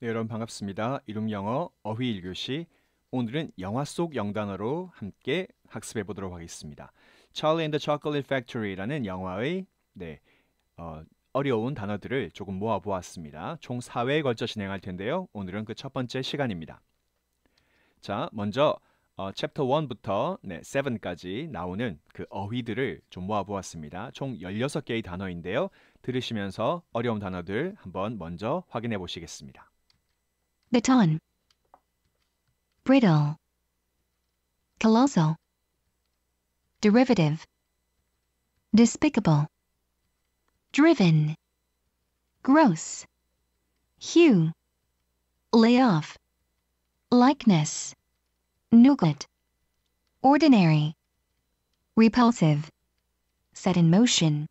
네, 여러분 반갑습니다. 이름 영어 어휘 1교시 오늘은 영화 속 영단어로 함께 학습해 보도록 하겠습니다. Charlie and the Chocolate Factory라는 영화의 네, 어, 어려운 단어들을 조금 모아 보았습니다. 총 4회에 걸쳐 진행할 텐데요. 오늘은 그 첫 번째 시간입니다. 자, 먼저 어, 챕터 1부터 네, 7까지 나오는 그 어휘들을 좀 모아 보았습니다. 총 16개의 단어인데요. 들으시면서 어려운 단어들 한번 먼저 확인해 보시겠습니다. The ton. Brittle. Colossal. Derivative. Despicable. Driven. Gross. Hue. Lay off. Likeness. Nougat. Ordinary. Repulsive. Set in motion.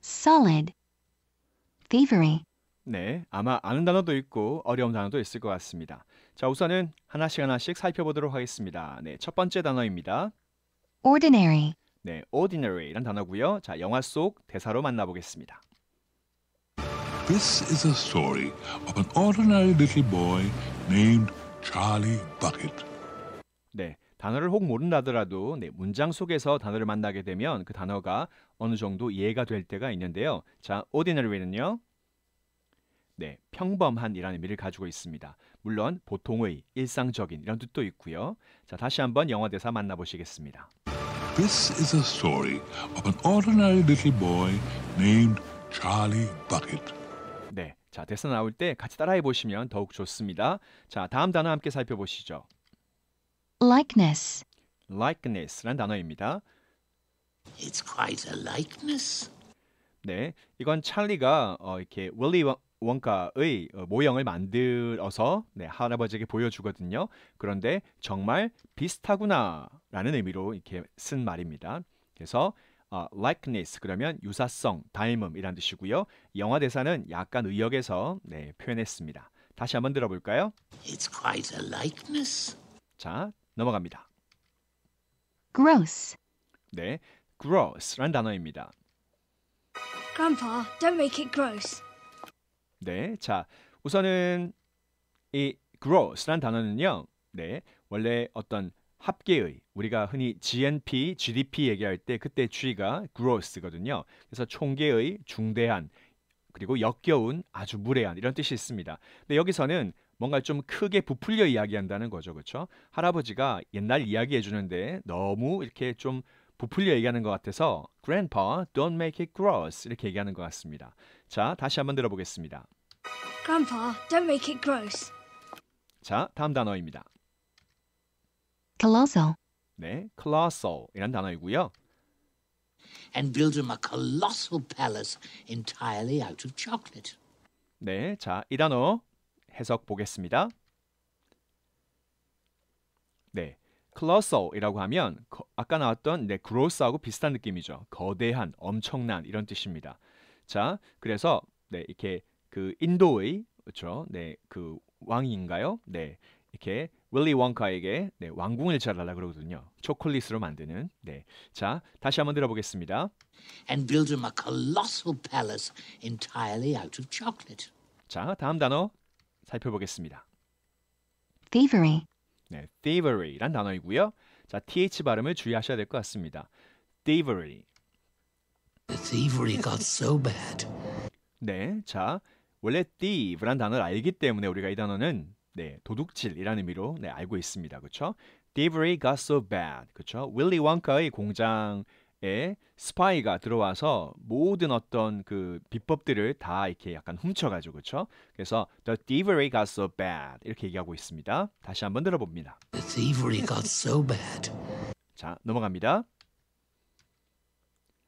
Solid. Thievery. 네, 아마 아는 단어도 있고 어려운 단어도 있을 것 같습니다. 자, 우선은 하나씩 하나씩 살펴보도록 하겠습니다. 네, 첫 번째 단어입니다. ordinary, 네, ordinary란 단어고요. 자, 영화 속 대사로 만나보겠습니다. This is a story of an ordinary little boy named Charlie Bucket. 네, 단어를 혹 모른다더라도 네, 문장 속에서 단어를 만나게 되면 그 단어가 어느 정도 이해가 될 때가 있는데요. 자, ordinary는요. 네, 평범한이라는 의미를 가지고 있습니다. 물론 보통의, 일상적인 이런 뜻도 있고요. 자, 다시 한번 영어 대사 만나보시겠습니다. This is a story of an ordinary little boy named Charlie Bucket. 네, 자 대사 나올 때 같이 따라해 보시면 더욱 좋습니다. 자, 다음 단어 함께 살펴보시죠. Likeness. Likeness란 단어입니다. It's quite a likeness. 네, 이건 찰리가 어, 이렇게 윌리 원가의 어, 모형을 만들어서 네, 할아버지에게 보여주거든요. 그런데 정말 비슷하구나라는 의미로 이렇게 쓴 말입니다. 그래서 어, likeness 그러면 유사성, 닮음이란 뜻이고요. 영화 대사는 약간 의역에서 네, 표현했습니다. 다시 한번 들어볼까요? It's quite a likeness. 자, 넘어갑니다. Gross. 네, gross란 단어입니다. Grandpa, don't make it gross. 네, 자 우선은 이 gross란 단어는요. 네, 원래 어떤 합계의 우리가 흔히 GNP, GDP 얘기할 때 그때 G가 gross거든요. 그래서 총계의 중대한 그리고 역겨운 아주 무례한 이런 뜻이 있습니다. 근데 여기서는 뭔가 좀 크게 부풀려 이야기한다는 거죠. 그렇죠? 할아버지가 옛날 이야기해 주는데 너무 이렇게 좀 부풀려 얘기하는 것 같아서 Grandpa, don't make it gross 이렇게 얘기하는 것 같습니다. 자, 다시 한번 들어보겠습니다. Grandpa, don't make it gross. 자, 다음 단어입니다. Colossal. 네, colossal이란 단어이고요. And build him a colossal palace entirely out of chocolate. 네, 자, 이 단어 해석 보겠습니다. 네, colossal이라고 하면 거, 아까 나왔던 네, g r o s 하고 비슷한 느낌이죠. 거대한, 엄청난 이런 뜻입니다. 자, 그래서 네, 이렇게 그 인도의 그렇죠? 네, 그 왕인가요? 네, 이렇게 윌리 원카에게 네, 왕궁을 잘하라 그러거든요. 초콜릿으로 만드는. 네, 자 다시 한번 들어보겠습니다. And build him a colossal palace entirely out of chocolate. 자 다음 단어 살펴보겠습니다. Thievery. 네, thievery란 단어이고요. 자, th 발음을 주의하셔야 될 것 같습니다. thievery. The thievery got so bad. 네, 자 원래 t h i e v 란 단어를 알기 때문에 우리가 이 단어는 네, 도둑질이라는 의미로 네, 알고 있습니다. 그렇죠? Thievery got so bad. 그렇죠? 윌리 원카의 공장 에 스파이가 들어와서 모든 어떤 그 비법들을 다 이렇게 약간 훔쳐가지고 그렇죠? 그래서 the thievery got so bad 이렇게 얘기하고 있습니다. 다시 한번 들어봅니다. The thievery got so bad. 자 넘어갑니다.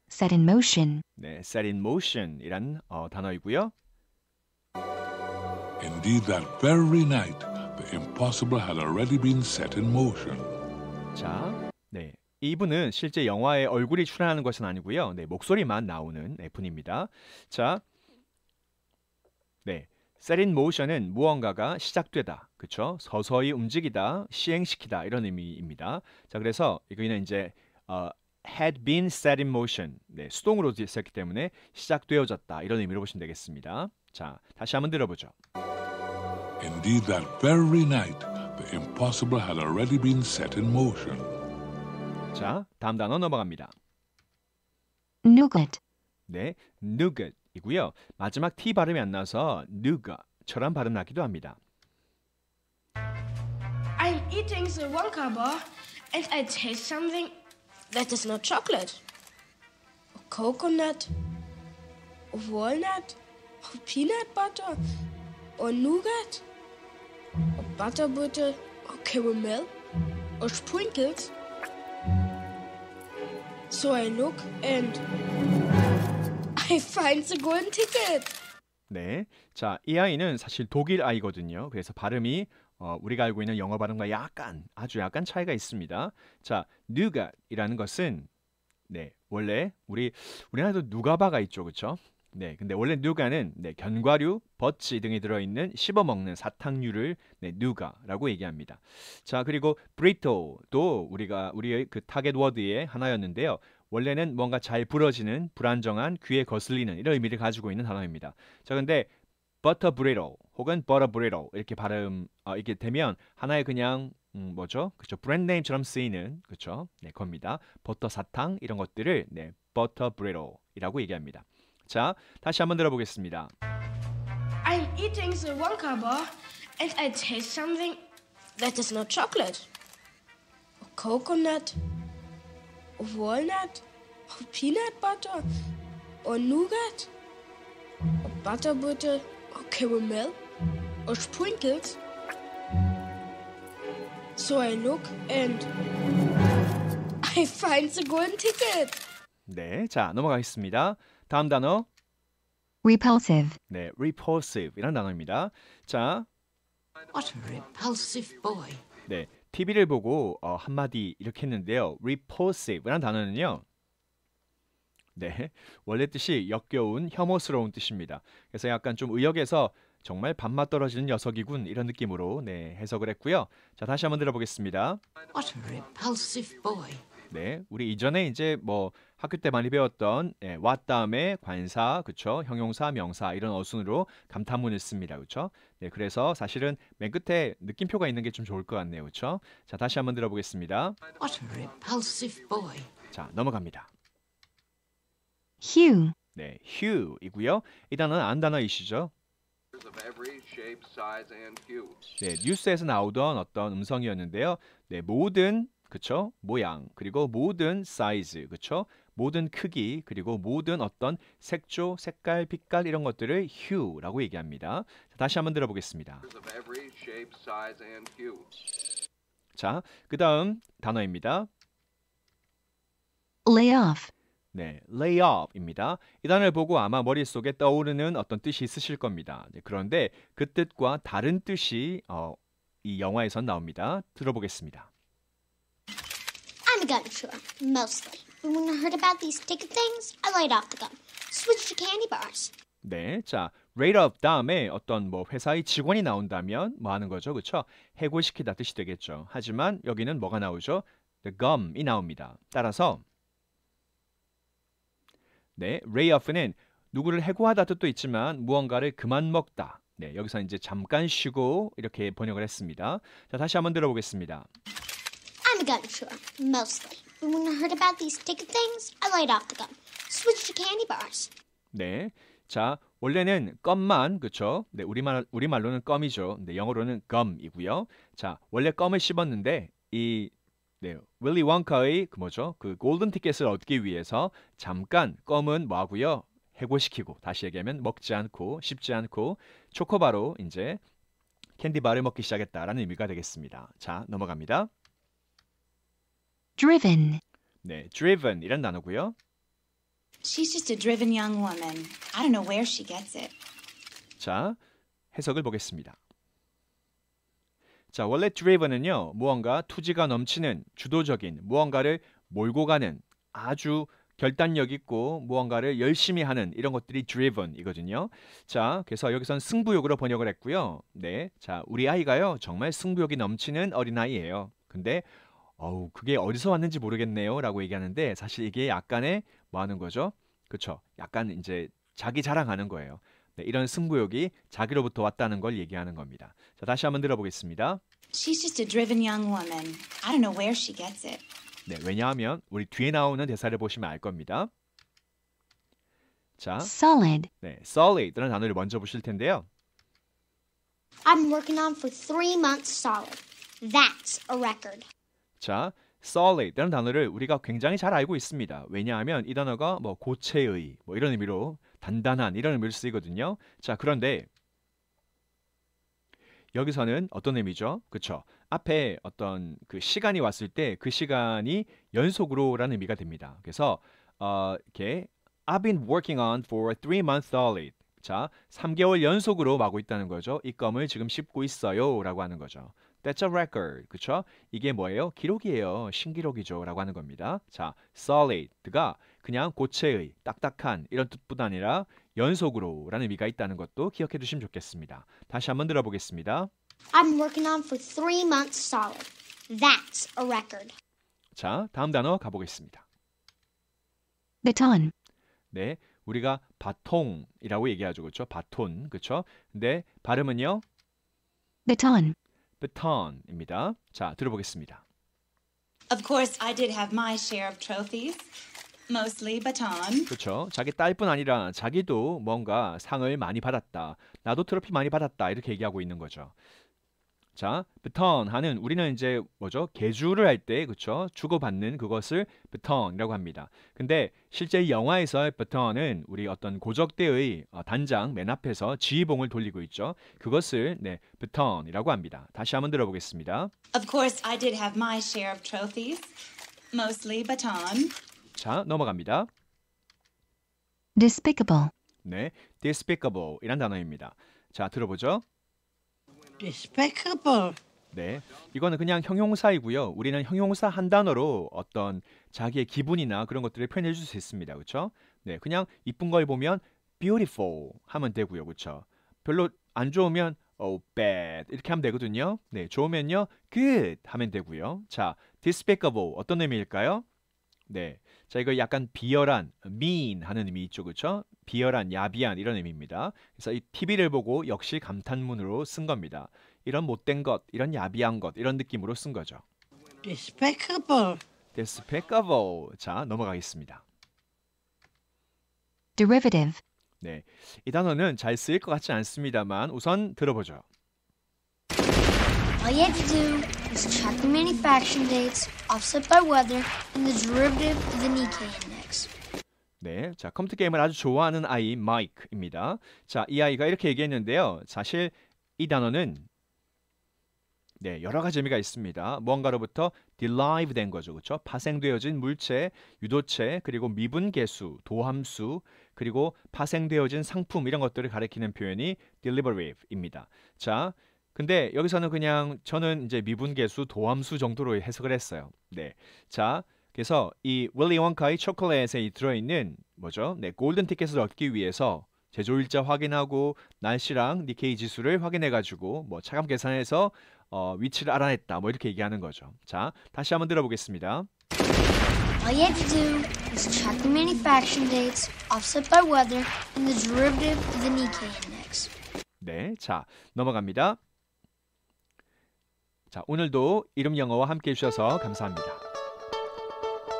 Set in motion. 네, set in motion이란 어, 단어이고요. Indeed, that very night, the impossible had already been set in motion. 자, 네. 이분은 실제 영화에 얼굴이 출연하는 것은 아니고요. 네, 목소리만 나오는 네, 입니다 자, 네, set i 은 무언가가 시작되다, 그쵸? 서서히 움직이다, 시행시키다 이런 의미입니다. 자, 그래서 이거는 이제 어, had been set in motion, 네, 수동으로 됐기 때문에 시작되어졌다 이런 의미로 보시면 되겠습니다. 자, 다시 한번 들어보죠. Indeed, that very night, the impossible had already been set in motion. 자, 다음 단어 넘어갑니다. nougat, 네, nougat이고요. 마지막 T 발음이 안 나서 nougat처럼 발음나기도 합니다. I'm eating the Wonka bar and I taste something that is not chocolate. A coconut, a walnut, a peanut butter, or nougat, a butter butterbutter, or caramel, or sprinkles. So I look and I find the golden ticket. 네, 자 이 아이는 사실 독일 아이거든요. 그래서 발음이 어, 우리가 알고 있는 영어 발음과 약간 아주 약간 차이가 있습니다. 자, 누가이라는 것은 네 원래 우리 우리나라도 누가바가 있죠, 그렇죠? 네, 근데 원래 누가는 네, 견과류, 버치 등이 들어있는 씹어먹는 사탕류를 네, 누가라고 얘기합니다. 자, 그리고 브리토도 우리가 우리의 그 타겟 워드의 하나였는데요. 원래는 뭔가 잘 부러지는, 불안정한, 귀에 거슬리는 이런 의미를 가지고 있는 단어입니다. 자, 근데 버터 브레로 혹은 버터 브레로 이렇게 발음 어, 이렇게 되면 하나의 그냥 음, 뭐죠? 그렇죠. 브랜드 네임처럼 쓰이는 그렇죠. 네, 겁니다. 버터 사탕 이런 것들을 네, 버터 브레로이라고 얘기합니다. 자, 다시 한번 들어보겠습니다. I'm eating the Wonka bar and I taste something that is not chocolate. Coconut, walnut, peanut butter, or nougat, or butter, or caramel, or sprinkles. So I look and I find the golden ticket. 네, 자 넘어가겠습니다. 다음 단어 repulsive. 네, repulsive이라는 단어입니다. 자, What a repulsive boy. 네, TV를 보고 어, 한마디 이렇게 했는데요. repulsive라는 단어는요. 네, 원래 뜻이 역겨운, 혐오스러운 뜻입니다. 그래서 약간 좀 의역에서 정말 밥맛 떨어지는 녀석이군 이런 느낌으로 네 해석을 했고요. 자, 다시 한번 들어보겠습니다. What a repulsive boy. 네, 우리 이전에 이제 뭐 학교 때 많이 배웠던 예, 왔 다음에 관사, 그쵸? 형용사, 명사 이런 어순으로 감탄문을 씁니다, 그쵸? 네, 그래서 사실은 맨 끝에 느낌표가 있는 게 좀 좋을 것 같네요, 그쵸? 자, 다시 한번 들어보겠습니다. What a repulsive boy. 자, 넘어갑니다. Hugh. 네, hue이고요. 이 단어는 안 단어이시죠? 네, 뉴스에서 나오던 어떤 음성이었는데요. 네, 모든 그쵸? 모양, 그리고 모든 사이즈, 그쵸? 모든 크기, 그리고 모든 어떤 색조, 색깔, 빛깔 이런 것들을 hue라고 얘기합니다. 자, 다시 한번 들어보겠습니다. 자, 그 다음 단어입니다. lay off 네, lay off입니다. 이 단어를 보고 아마 머릿속에 떠오르는 어떤 뜻이 있으실 겁니다. 네, 그런데 그 뜻과 다른 뜻이 어, 이영화에서 나옵니다. 들어보겠습니다. gun to him, mostly. And when I heard about these ticket things, I laid off the gun. Switched to candy bars. 네, 자, rate of 다음에 어떤 뭐 회사의 직원이 나온다면 뭐 하는 거죠, 그렇죠? 해고시키다 뜻이 되겠죠. 하지만 여기는 뭐가 나오죠? The gum이 나옵니다. 따라서 네, ray off는 누구를 해고하다 뜻도 있지만 무언가를 그만 먹다. 네, 여기서 이제 잠깐 쉬고 이렇게 번역을 했습니다. 자, 다시 한번 들어보겠습니다. I'm a gun s h o o e r mostly. But when I heard about these ticket things, I laid off the gun. Switched to candy bars. 네, 자 원래는 껌만 그쵸? 네 우리말 우리말로는 껌이죠. 네 영어로는 gum이고요. 자 원래 껌을 씹었는데 이 네, 윌리 원카의 그 뭐죠? 그 골든 티켓을 얻기 위해서 잠깐 껌은 뭐하고요? 해고시키고 다시 얘기하면 먹지 않고 씹지 않고 초코바로 이제 캔디바를 먹기 시작했다라는 의미가 되겠습니다. 자 넘어갑니다. driven. 네, driven 이란 단어고요. She's just a driven young woman. I don't know where she gets it. 자, 해석을 보겠습니다. 자, 원래 driven은요. 무언가 투지가 넘치는 주도적인 무언가를 몰고 가는 아주 결단력 있고 무언가를 열심히 하는 이런 것들이 driven이거든요. 자, 그래서 여기선 승부욕으로 번역을 했고요. 네. 자, 우리 아이가요. 정말 승부욕이 넘치는 어린아이예요. 근데 어우 그게 어디서 왔는지 모르겠네요라고 얘기하는데 사실 이게 약간의 뭐 하는 거죠? 그쵸? 약간 이제 자기 자랑하는 거예요. 네, 이런 승부욕이 자기로부터 왔다는 걸 얘기하는 겁니다. 자, 다시 한번 들어보겠습니다. She's just a driven young woman. I don't know where she gets it. 네, 왜냐하면 우리 뒤에 나오는 대사를 보시면 알 겁니다. 자, solid. 네, solid라는 단어를 먼저 보실 텐데요. i v working on for three months solid. That's a record. 자, s o l i d 라는 단어를 우리가 굉장히 잘 알고 있습니다. 왜냐하면 이 단어가 뭐 고체의 뭐 이런 의미로 단단한 이런 의미로 쓰이거든요. 자, 그런데 여기서는 어떤 의미죠? 그쵸? 앞에 어떤 그 시간이 왔을 때 그 시간이 연속으로라는 의미가 됩니다. 그래서 어, 이렇게 I've been working on for three months solid. 자, 3개월 연속으로 마고 있다는 거죠. 이 껌을 지금 씹고 있어요. 라고 하는 거죠. That's a record. 그쵸? 이게 뭐예요? 기록이에요. 신기록이죠. 라고 하는 겁니다. 자, solid가 그냥 고체의, 딱딱한 이런 뜻뿐 아니라 연속으로 라는 의미가 있다는 것도 기억해 두시면 좋겠습니다. 다시 한번 들어보겠습니다. i v working on for three months solid. That's a record. 자, 다음 단어 가보겠습니다. baton. 네, 우리가 바통이라고 얘기하죠. 그렇죠? 바톤. 그렇죠? 근데 네, 발음은요? baton. baton입니다. 자, 들어보겠습니다. Of course, I did have my share of trophies. Mostly baton. 그렇죠. 자기 딸뿐 아니라 자기도 뭔가 상을 많이 받았다. 나도 트로피 많이 받았다. 이렇게 얘기하고 있는 거죠. 자, beton 하는 우리는 이제 뭐죠? 개주를 할때 그쵸? 주고받는 그것을 beton이라고 합니다. 근데 실제 영화에서의 beton은 우리 어떤 고적대의 어, 단장 맨 앞에서 지휘봉을 돌리고 있죠. 그것을 네, beton이라고 합니다. 다시 한번 들어보겠습니다. Of course I did have my share of trophies. Mostly baton. 자, 넘어갑니다. despicable. 네, despicable이란 단어입니다. 자, 들어보죠. despicable. 네, 이거는 그냥 형용사이고요. 우리는 형용사 한 단어로 어떤 자기의 기분이나 그런 것들을 표현해 줄 수 있습니다. 그렇죠? 네, 그냥 이쁜 걸 보면 beautiful 하면 되고요. 그렇죠? 별로 안 좋으면 oh bad 이렇게 하면 되거든요. 네, 좋으면요 good 하면 되고요. 자, despicable 어떤 의미일까요? 네. 자, 이거 약간 비열한, mean 하는 의미 있죠. 그렇죠? 비열한, 야비한 이런 의미입니다. 그래서 이 TV를 보고 역시 감탄문으로 쓴 겁니다. 이런 못된 것, 이런 야비한 것 이런 느낌으로 쓴 거죠. despicable. despicable. 자, 넘어가겠습니다. derivative. 네. 이 단어는 잘 쓰일 것 같지 않습니다만 우선 들어보죠. All you had to do was check the manufacturing dates, offset by weather, and the derivative of the Nikkei index. 네, 자 컴퓨터 게임을 아주 좋아하는 아이 마이크입니다. 자, 이 아이가 이렇게 얘기했는데요. 사실 이 단어는 네, 여러 가지 의미가 있습니다. 무언가로부터 derive 된 거죠. 그렇죠? 파생되어진 물체, 유도체, 그리고 미분 계수, 도함수, 그리고 파생되어진 상품 이런 것들을 가리키는 표현이 d e l i b e r a 입니다 자, 근데 여기서는 그냥 저는 이제 미분계수 도함수 정도로 해석을 했어요. 네. 자, 그래서 이 윌리 원카의 초콜릿에 들어있는 뭐죠? 네, 골든 티켓을 얻기 위해서 제조일자 확인하고 날씨랑 니케이 지수를 확인해가지고 뭐 차감 계산해서 어, 위치를 알아냈다. 뭐 이렇게 얘기하는 거죠. 자, 다시 한번 들어보겠습니다. All you have to do is track the manufacturing dates, offset by weather, and the derivative of the Nikkei index. 네, 자 넘어갑니다. 자, 오늘도 이름 영어와 함께 해주셔서 감사합니다.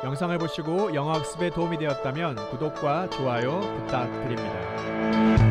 영상을 보시고 영어 학습에 도움이 되었다면 구독과 좋아요 부탁드립니다.